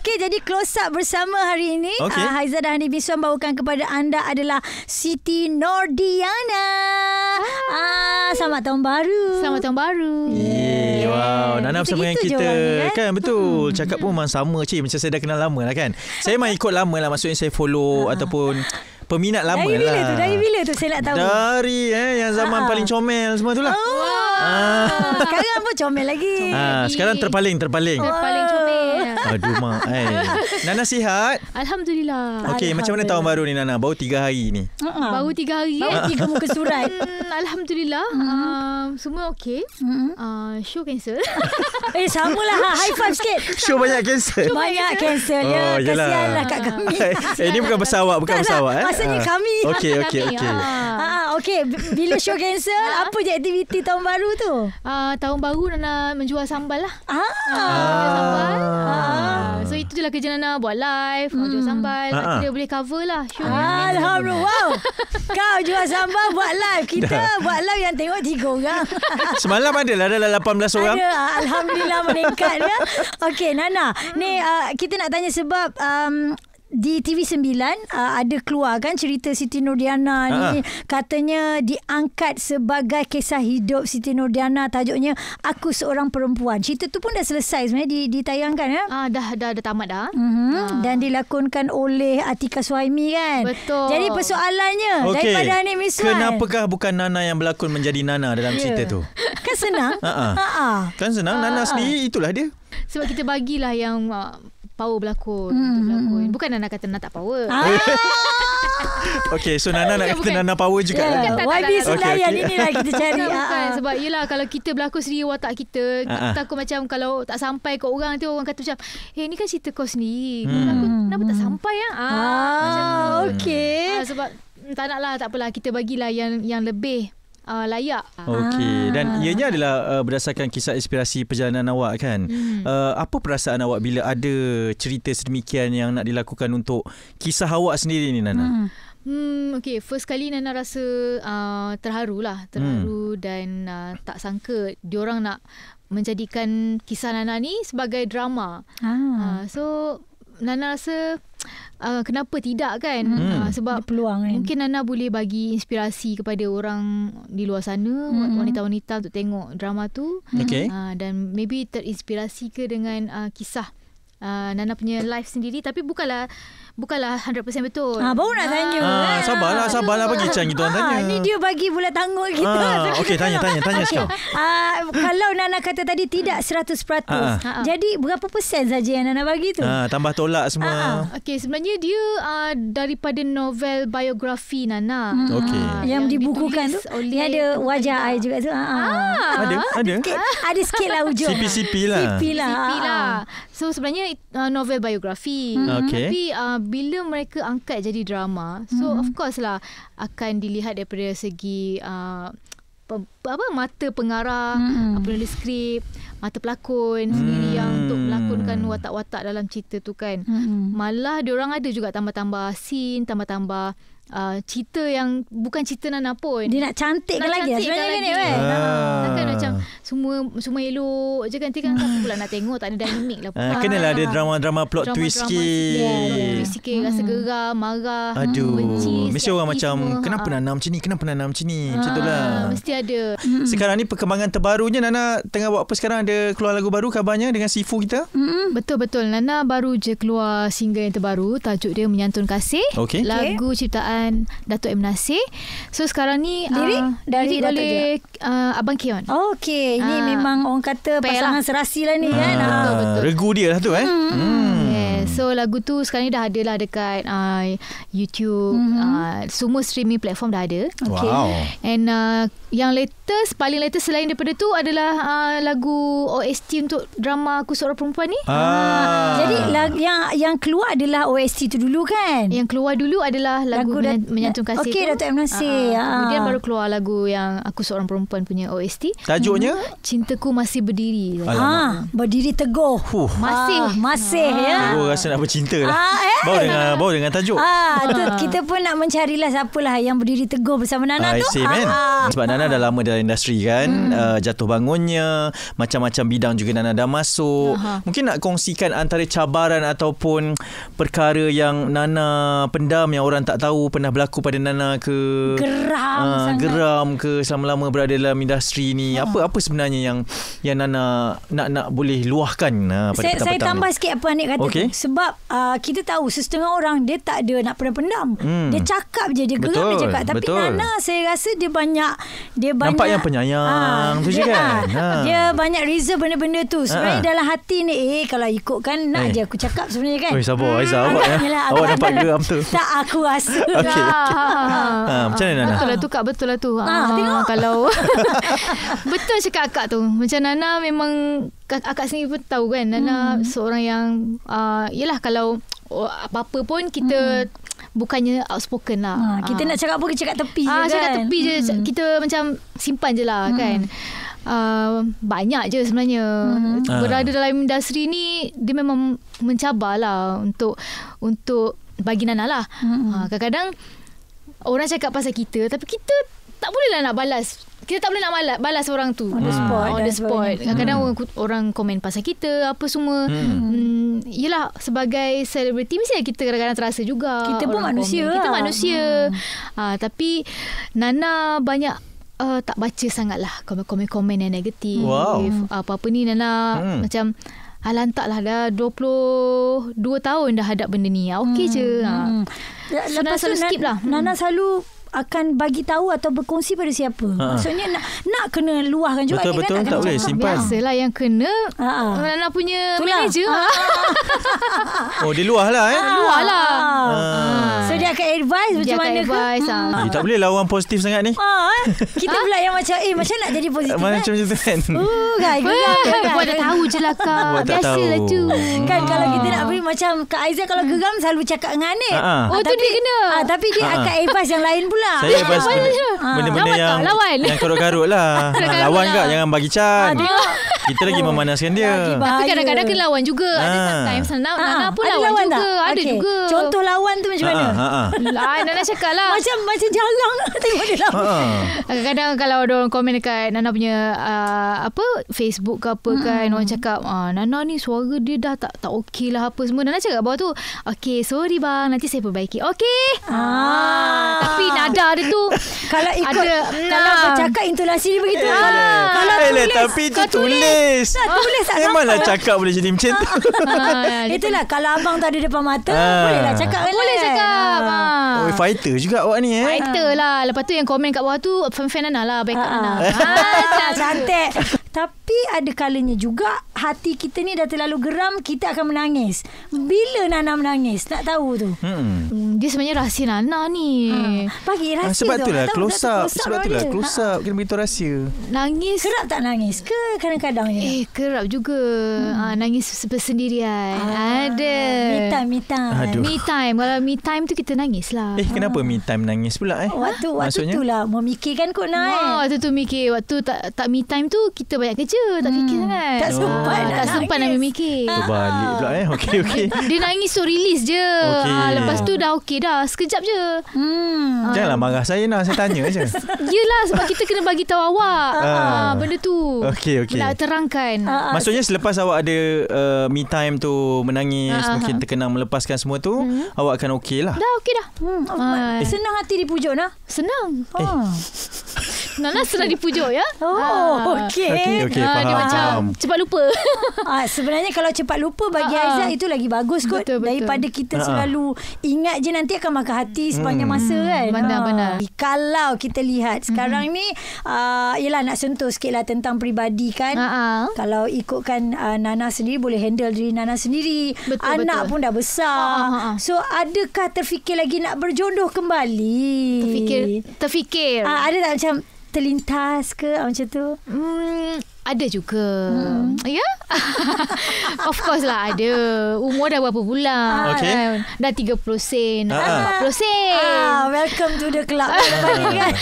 Okey, jadi close up bersama hari ini. Okay. Uh, ah, Haiza dan Hanif Miswan bawakan kepada anda adalah Siti Nordiana. Ah. ah, selamat tahun baru. Selamat tahun baru. Yeay. Yeah. Wow, Nana bersama dengan kita. Orang, kan? kan? betul. Cakap pun memang sama. Cik, macam saya dah kenal lama lah kan. Saya memang ikut lama lah. Maksudnya saya follow uh. ataupun peminat lama dari lah. Dari bila tu? Lah. Dari bila tu saya nak tahu? Dari eh, yang zaman uh. paling comel semua tu lah. Oh. Wow. Ah. Sekarang pun comel lagi. Ah, sekarang terpaling, terpaling. Terpaling. Aduh mak eh. Nana sihat? Alhamdulillah. Okey macam mana tahun baru ni Nana? Baru tiga hari ni. Uh-huh. Baru tiga hari. Baru tiga muka surat. Hmm, Alhamdulillah. Hmm. Uh, semua okey. Uh, show cancel. eh sama lah. Ha. High five sikit. Show banyak cancel. Banyak cancel. Ya oh, kesian lah kat kami. eh ini bukan besar Bukan besar awak. Eh. Maksudnya ah. kami. Okey okey okey. Ha, ha okey bila show cancel ha? apa je aktiviti tahun baru tu uh, tahun baru Nana menjual sambal lah ah. Ah. Menjual sambal ah. ah. so itu je lah kerja Nana buat live hmm. jual sambal ah. kita boleh cover lah show Alhamdulillah kau jual sambal buat live kita buat live yang tengok tiga orang semalam ada lah dalam 18 orang ada Alhamdulillah meningkat ya okey Nana hmm. ni uh, ah, kita nak tanya sebab um, di TV9 uh, ada keluar kan cerita Siti Nurdiana ni uh katanya diangkat sebagai kisah hidup Siti Nurdiana tajuknya aku seorang perempuan cerita tu pun dah selesai sebenarnya di, ditayangkan ya ah dah dah dah tamat dah uh-huh. uh. dan dilakonkan oleh Atika Suhaimi kan betul jadi persoalannya okay. daripada Hanif Miswan kenapakah bukan Nana yang berlakon menjadi Nana dalam cerita ya. tu kan senang uh-huh. Uh-huh. kan senang uh-huh. Nana ah, ah. sendiri itulah dia sebab kita bagilah yang uh, power berlakon hmm. untuk hmm, berlakon. Hmm. Bukan Nana kata Nana tak power. Ah! okay, so Nana nak kata Nana power juga. Yeah. Ya, lah. YB sebenarnya okay, okay. ni lah kita cari. Bukan, ah, ah. bukan. Sebab yelah kalau kita berlakon sendiri watak kita, uh-huh. takut macam kalau tak sampai ke orang tu, orang kata macam, eh hey, ni kan cerita kau sendiri. Hmm. Kenapa hmm, tak sampai ya? Ah, ah okay. Ah, sebab tak nak lah, tak apalah. Kita bagilah yang, yang lebih uh, layak. Okey. Dan ah. ianya adalah uh, berdasarkan kisah inspirasi perjalanan awak kan. Hmm. Uh, apa perasaan awak bila ada cerita sedemikian yang nak dilakukan untuk kisah awak sendiri ni Nana? Ah. Hmm. Hmm, okay, first kali Nana rasa uh, terharu lah, terharu hmm. dan uh, tak sangka diorang nak menjadikan kisah Nana ni sebagai drama. Ah. Uh, so Nana rasa uh, kenapa tidak kan hmm. uh, sebab Ada peluang kan mungkin Nana boleh bagi inspirasi kepada orang di luar sana hmm. wanita-wanita untuk tengok drama tu okay. uh, ah, dan maybe terinspirasi ke dengan uh, kisah uh, Nana punya life sendiri tapi bukanlah Bukanlah 100% betul. Ha, baru nak tanya. Ha, sabarlah, sabarlah bagi chance kita orang tanya. Ini dia bagi bulat tanggung kita. Ha, Okey, tanya, tanya, tanya okay. sekarang. Ha, kalau Nana kata tadi tidak 100%. Ha, ha. Jadi berapa persen saja yang Nana bagi tu? Ha, tambah tolak semua. Ha, Okey, sebenarnya dia uh, daripada novel biografi Nana. Hmm. Okay. Yang, yang dibukukan tu. Oleh yang ada wajah saya juga tu. Ha, ha. ada, ada. Sikit, ha. ada sikit lah ujung. CP-CP lah. CP lah. CP lah. Ha. So sebenarnya novel biografi. Hmm. Okay. Tapi uh, bila mereka angkat jadi drama so mm-hmm. of course lah akan dilihat daripada segi uh, apa mata pengarah mm-hmm. penulis skrip mata pelakon mm-hmm. sendiri yang hmm. untuk melakonkan watak-watak dalam cerita tu kan mm-hmm. malah diorang ada juga tambah-tambah scene tambah-tambah uh, cerita yang bukan cerita Nana pun. Dia nak cantik nak lagi. Cantik sebenarnya ni kan. Ah. macam semua semua elok je kan. Tiga kan aku pula nak tengok tak ada dynamic lah. Uh, ah, lah ada drama-drama plot drama, twist sikit. Drama sikit. Yeah, yeah. Rasa hmm. geram, marah, hmm, Aduh. benci. Mesti orang macam kenapa Nana macam ni? Kenapa Nana macam ni? Macam tu lah. Mesti ada. Hmm. Sekarang ni perkembangan terbarunya Nana tengah buat apa sekarang? Ada keluar lagu baru khabarnya dengan Sifu kita? Betul-betul. Nana baru je keluar single yang terbaru. Tajuk dia Menyantun Kasih. Okay. Lagu ciptaan dan Datuk M. Nasir So sekarang ni uh, Lirik uh, dari Lirik dari uh, Abang Kion Okay Ini uh, memang orang kata lah. Pasangan lah. serasi lah ni hmm. kan Betul-betul ah, ah. Regu dia lah tu eh hmm. Hmm. Hmm. So lagu tu sekarang ni dah ada lah dekat uh, YouTube. Mm-hmm. Uh, semua streaming platform dah ada. Okay. Wow. And uh, yang latest, paling latest selain daripada tu adalah uh, lagu OST untuk drama Aku Seorang Perempuan ni. Ah. Uh, jadi lagu yang yang keluar adalah OST tu dulu kan? Yang keluar dulu adalah lagu, lagu da- Menyantung Kasih okay, tu. Okay, Dato' M. Nasir. Uh, uh. Kemudian baru keluar lagu yang Aku Seorang Perempuan punya OST. Tajuknya? Hmm. Cintaku Masih Berdiri. Ah, berdiri teguh. Huh. Masih. Ah, masih. Ah. ya. Teguh kan? rasa nak bercinta lah. Ah, eh? Bawa dengan bawa dengan tajuk. Ah, tu, kita pun nak mencarilah siapalah yang berdiri teguh bersama Nana ah, tu. Same, ah. Sebab Nana dah lama dalam industri kan. Hmm. Uh, jatuh bangunnya. Macam-macam bidang juga Nana dah masuk. Uh-huh. Mungkin nak kongsikan antara cabaran ataupun perkara yang Nana pendam yang orang tak tahu pernah berlaku pada Nana ke. Geram. Uh, geram ke selama-lama berada dalam industri ni. Uh. Apa apa sebenarnya yang yang Nana nak nak boleh luahkan uh, pada saya, petang-petang Saya tambah sikit apa Anik kata. Okay sebab uh, kita tahu setengah orang dia tak ada nak pendam-pendam. Hmm. Dia cakap je dia gelap dia cakap tapi betul. Nana saya rasa dia banyak dia banyak nampak yang penyayang ha, tu je kan. Ha. Dia banyak reserve benda-benda tu. Sebenarnya ha. dalam hati ni eh kalau kan nak eh. je aku cakap sebenarnya kan. Oi sabar hmm. awak ya. Lah, awak nampak geram tu. Tak aku rasa. Okay, okay. Ha. Lah. ha. macam mana Nana? Betul lah tu kak betul lah tu. Ha, ha. tengok kalau betul cakap kak tu. Macam Nana memang Akak sendiri pun tahu kan Nana hmm. seorang yang uh, Yelah kalau oh, apa-apa pun kita hmm. bukannya outspoken lah. Ha, kita ha. nak cakap pun kita cakap tepi ha, je kan. Cakap tepi hmm. je. Kita macam simpan je lah hmm. kan. Uh, banyak je sebenarnya. Hmm. Berada dalam industri ni dia memang mencabar lah untuk, untuk bagi Nana lah. Hmm. Ha, kadang orang cakap pasal kita tapi kita tak bolehlah nak balas kita tak boleh nak balas, balas orang tu on the hmm. spot on the spot kadang-kadang hmm. orang komen pasal kita apa semua hmm. Hmm, yelah sebagai selebriti mesti kita kadang-kadang terasa juga kita pun manusia lah. kita manusia hmm. ha, tapi Nana banyak uh, tak baca sangatlah komen-komen yang negatif wow. Hmm. apa-apa ni Nana hmm. macam Alah tak lah dah 22 tahun dah hadap benda ni. Ah, okey hmm. je. Hmm. Ha. Lepas so, lah. hmm. Nana selalu skip lah. Nana selalu akan bagi tahu atau berkongsi pada siapa. Ha. Maksudnya nak nak kena luahkan juga. Betul, kan betul. Tak, tak boleh simpan. Biasalah yang kena ha. Nana ha. punya Itulah. manager. Ha. oh, dia luah lah eh. Ha. Luah lah advice macam mana ke? Advice, lah. hmm. ah. tak boleh lah orang positif sangat ni. Ah, eh. kita pula yang macam eh macam nak jadi positif. Eh? Macam macam tu kan. Oh, kan. Kau dah tahu je lah kau. Biasalah tu. Kan kalau kita nak beri macam Kak Aizah kalau geram selalu cakap dengan Anik. Ah, ah. Oh, tu dia kena. Ah, tapi dia akan advice yang lain pula. Saya advice benda-benda yang, yang karut-karut lah. Lawan lah. kak, jangan bagi cat. tengok. Kita lagi oh. memanaskan dia Tapi kadang-kadang Kena lawan juga ha. Ada sometimes Nana ha. pun ada lawan juga tak? Ada okay. juga Contoh lawan tu macam ha. mana ha. Ha. Nana cakap lah Macam, macam jalan Tengok dia lawan ha. Kadang-kadang Kalau ada orang komen dekat Nana punya uh, Apa Facebook ke apa kan, hmm. kan Orang cakap ah, Nana ni suara dia dah Tak tak okey lah Apa semua Nana cakap bawah tu Okay sorry bang Nanti saya perbaiki Okay ha. Ha. Tapi nada ada tu Kalau ikut ada, Kalau nah. bercakap intonasi dia begitu ha. Kalau eh, tulis Tapi tu tulis tulis. Eh, tak tulis tak nampak. Memanglah cakap boleh jadi macam tu. Ah, ah, Itulah kalau abang tak ada depan mata, ah. bolehlah cakap kan. Boleh cakap. Ha. Oh, eh, fighter juga awak ni eh. Fighter lah. Lepas tu yang komen kat bawah tu, fan-fan Ana lah. Backup Ana. Ha, cantik. Tapi ada kalanya juga hati kita ni dah terlalu geram kita akan menangis. Bila Nana menangis? Nak tahu tu. Hmm. hmm dia sebenarnya rahsia Nana ni. Ha. Bagi rahsia ha, sebab tu. Itulah, tahu, close up. Close up sebab itulah close ha. up. Sebab itulah Kena beritahu rahsia. Nangis. Kerap tak nangis ke kadang-kadang je? Eh kerap juga. Hmm. Ha, nangis sepersendirian. Ah. Ada. Me time, me time. Aduh. Me time. Kalau me time tu kita nangis lah. Eh kenapa ha. me time nangis pula eh? Oh, waktu, waktu tu lah. Memikirkan kot Nana. Oh, waktu tu mikir. Waktu tak, tak me time tu kita banyak kerja Tak hmm. fikir sangat Tak ah, sempat ah, Tak sempat nak memikir Balik, pula eh ah. Okay okay Dia nangis so release je okay. ah, Lepas tu dah okay dah Sekejap je hmm. ah. Janganlah marah saya nak Saya tanya je Yelah sebab kita kena bagi tahu awak ah. Ah, Benda tu Okay okay Nak terangkan ah, ah. Maksudnya selepas awak ada uh, Me time tu Menangis ah, Mungkin terkenang melepaskan semua tu hmm. Awak akan okay lah Dah okay dah hmm. ah. eh. Senang hati dipujuk lah Senang Eh ah. Nana sudah dipujuk ya. Oh, ah. okey. Okey, okay, okay, ah, macam cepat lupa. Ah, sebenarnya kalau cepat lupa bagi Aa, ah, Aizat itu lagi bagus kot betul, betul. daripada kita Aa. selalu ingat je nanti akan makan hati sepanjang hmm. masa kan. Benar-benar. Benar. Kalau kita lihat hmm. sekarang ni ah uh, yalah nak sentuh sikitlah tentang peribadi kan. Aa. Kalau ikutkan uh, Nana sendiri boleh handle diri Nana sendiri. Betul, Anak betul. pun dah besar. Aa. So adakah terfikir lagi nak berjodoh kembali? Terfikir terfikir. Ah, ada tak macam terlintas ke macam tu? Hmm, ada juga. Hmm. Ya? Yeah? of course lah ada. Umur dah berapa bulan? Ah, okay. Dah 30 sen. Ah, ah. Uh-huh. 40 sen. Ah, welcome to the club. Kan?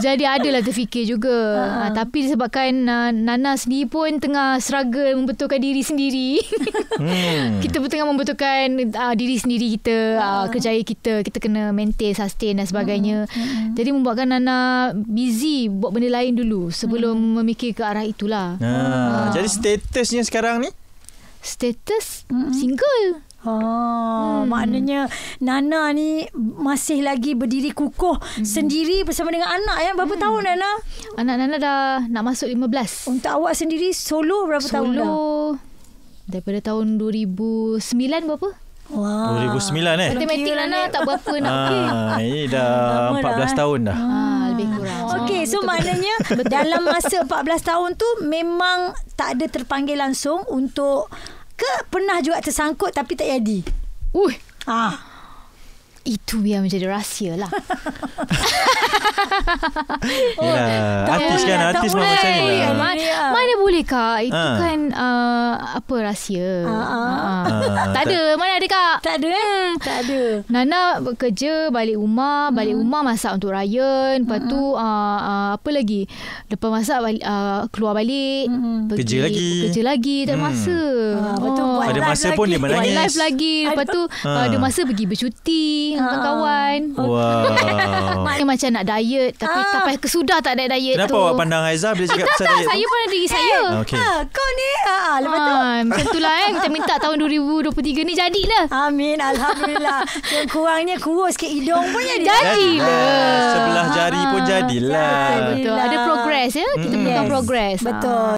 Jadi adalah terfikir juga. Uh-huh. Ah, tapi disebabkan uh, Nana sendiri pun tengah struggle membetulkan diri sendiri. hmm. Kita pun tengah membetulkan uh, diri sendiri kita. Uh-huh. kerjaya kita. Kita kena maintain, sustain dan sebagainya. Uh-huh. Jadi membuatkan Nana busy buat benda lain dulu. Sebelum uh memikir ke arah itu itulah. Ha. Ha. Jadi statusnya sekarang ni? Status hmm single. Oh, hmm. maknanya Nana ni masih lagi berdiri kukuh hmm. sendiri bersama dengan anak ya. Berapa hmm. tahun Nana? Anak Nana dah nak masuk 15. Untuk awak sendiri solo berapa solo tahun dah? Solo daripada tahun 2009 berapa? Wah. 2009 eh. Matematik Nana tak berapa nak. Ha, eh dah 14 tahun dah. Ha lebih ah. kurang. Okey, ah, so betul. maknanya dalam masa 14 tahun tu memang tak ada terpanggil langsung untuk ke pernah juga tersangkut tapi tak jadi. Uh. Ah. Itu yang menjadi rahsia lah. Yelah, artis kan artis memang macam ni lah. Man, ya. mana boleh kak? Itu ha. kan uh, apa rahsia. Uh-huh. Uh, tak ada. Mana ada kak? Tak ada. Eh? Hmm. Tak ada. Nana kerja balik rumah. Balik hmm. rumah masak untuk Ryan. Lepas hmm. tu uh, uh, apa lagi? Lepas masak balik, uh, keluar balik. Hmm. Pergi, kerja lagi. Kerja lagi. Tak ada hmm. masa. Uh, lepas oh. live lagi. Ada masa pun dia menangis. Buat live lagi. Lepas tu uh, ada masa pergi bercuti dengan uh-huh. kawan. Wow. Ini macam nak diet tapi uh. tak payah kesudah tak ada diet Kenapa tu. Kenapa awak pandang Aiza bila cakap pasal diet? Saya pun ada diri eh, saya. Okay. Uh, kau ni ha uh, lepas tu. Uh, macam itulah eh kita minta tahun 2023 ni jadilah. Amin alhamdulillah. Yang kurangnya kurus sikit hidung pun jadi. Jadilah. Sebelah jari pun ah, jadilah. jadilah. Betul. Ada progress ya. Kita mm. bukan yes. progress. Betul. Ah.